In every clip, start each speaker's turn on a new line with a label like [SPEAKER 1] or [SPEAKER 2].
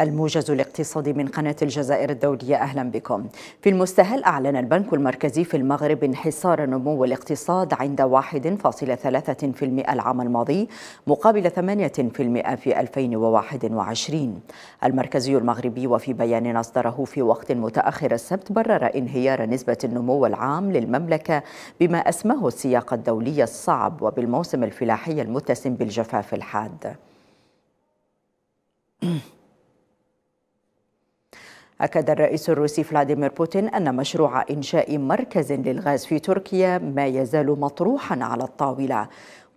[SPEAKER 1] الموجز الاقتصادي من قناة الجزائر الدولية أهلا بكم في المستهل أعلن البنك المركزي في المغرب انحصار نمو الاقتصاد عند 1.3% العام الماضي مقابل 8% في 2021 المركزي المغربي وفي بيان أصدره في وقت متأخر السبت برر انهيار نسبة النمو العام للمملكة بما أسماه السياق الدولي الصعب وبالموسم الفلاحي المتسم بالجفاف الحاد أكد الرئيس الروسي فلاديمير بوتين أن مشروع إنشاء مركز للغاز في تركيا ما يزال مطروحا على الطاولة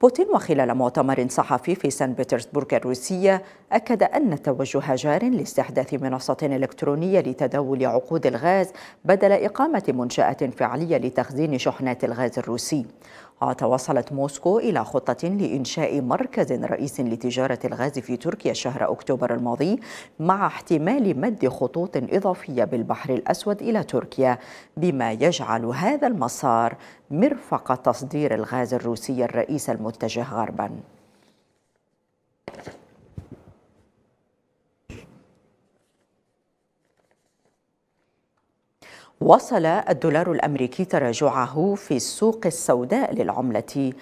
[SPEAKER 1] بوتين وخلال مؤتمر صحفي في سان بطرسبرغ الروسية أكد أن توجه جار لاستحداث منصة إلكترونية لتداول عقود الغاز بدل إقامة منشأة فعلية لتخزين شحنات الغاز الروسي وتوصلت موسكو إلى خطة لإنشاء مركز رئيس لتجارة الغاز في تركيا شهر أكتوبر الماضي مع احتمال مد خطوط إضافية بالبحر الأسود إلى تركيا بما يجعل هذا المسار مرفق تصدير الغاز الروسي الرئيس المتجه غرباً وصل الدولار الامريكي تراجعه في السوق السوداء للعمله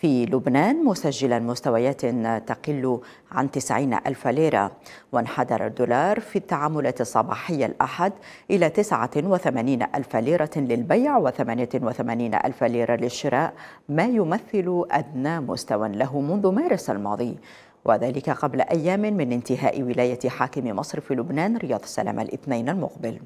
[SPEAKER 1] في لبنان مسجلا مستويات تقل عن 90 ألف ليرة وانحدر الدولار في التعاملات الصباحية الأحد إلى 89 ألف ليرة للبيع و88 ألف ليرة للشراء ما يمثل أدنى مستوى له منذ مارس الماضي وذلك قبل أيام من انتهاء ولاية حاكم مصر في لبنان رياض سلام الاثنين المقبل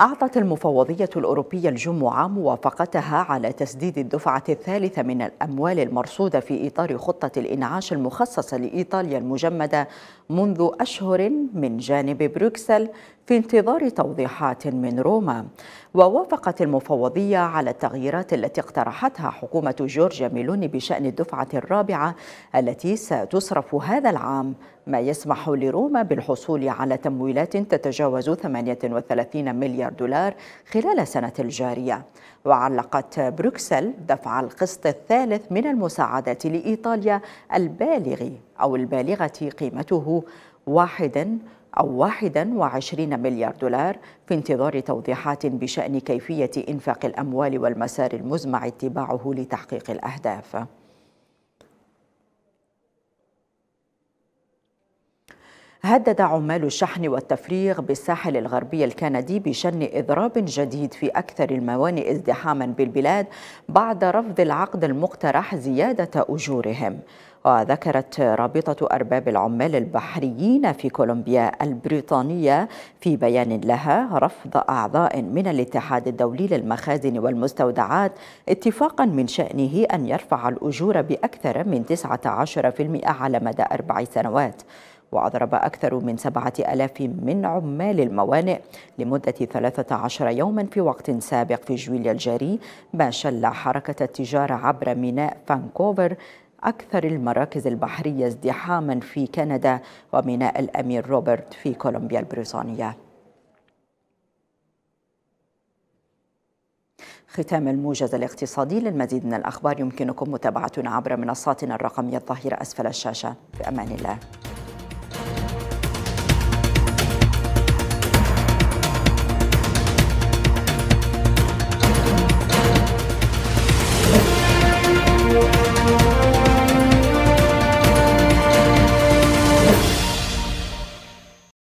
[SPEAKER 1] أعطت المفوضية الأوروبية الجمعة موافقتها على تسديد الدفعة الثالثة من الأموال المرصودة في إطار خطة الإنعاش المخصصة لإيطاليا المجمدة منذ أشهر من جانب بروكسل في انتظار توضيحات من روما ووافقت المفوضية على التغييرات التي اقترحتها حكومة جورجيا ميلوني بشأن الدفعة الرابعة التي ستصرف هذا العام ما يسمح لروما بالحصول على تمويلات تتجاوز 38 مليار مليار دولار خلال السنة الجارية وعلقت بروكسل دفع القسط الثالث من المساعدات لإيطاليا البالغ أو البالغة قيمته واحد أو 21 مليار دولار في انتظار توضيحات بشأن كيفية إنفاق الأموال والمسار المزمع اتباعه لتحقيق الأهداف هدد عمال الشحن والتفريغ بالساحل الغربي الكندي بشن إضراب جديد في أكثر الموانئ ازدحاما بالبلاد بعد رفض العقد المقترح زيادة أجورهم وذكرت رابطة أرباب العمال البحريين في كولومبيا البريطانية في بيان لها رفض أعضاء من الاتحاد الدولي للمخازن والمستودعات اتفاقا من شأنه أن يرفع الأجور بأكثر من 19% على مدى أربع سنوات وأضرب أكثر من سبعة ألاف من عمال الموانئ لمدة 13 يوما في وقت سابق في جويليا الجاري ما شل حركة التجارة عبر ميناء فانكوفر أكثر المراكز البحرية ازدحاما في كندا وميناء الأمير روبرت في كولومبيا البريطانية ختام الموجز الاقتصادي للمزيد من الأخبار يمكنكم متابعتنا عبر منصاتنا الرقمية الظاهرة أسفل الشاشة بأمان الله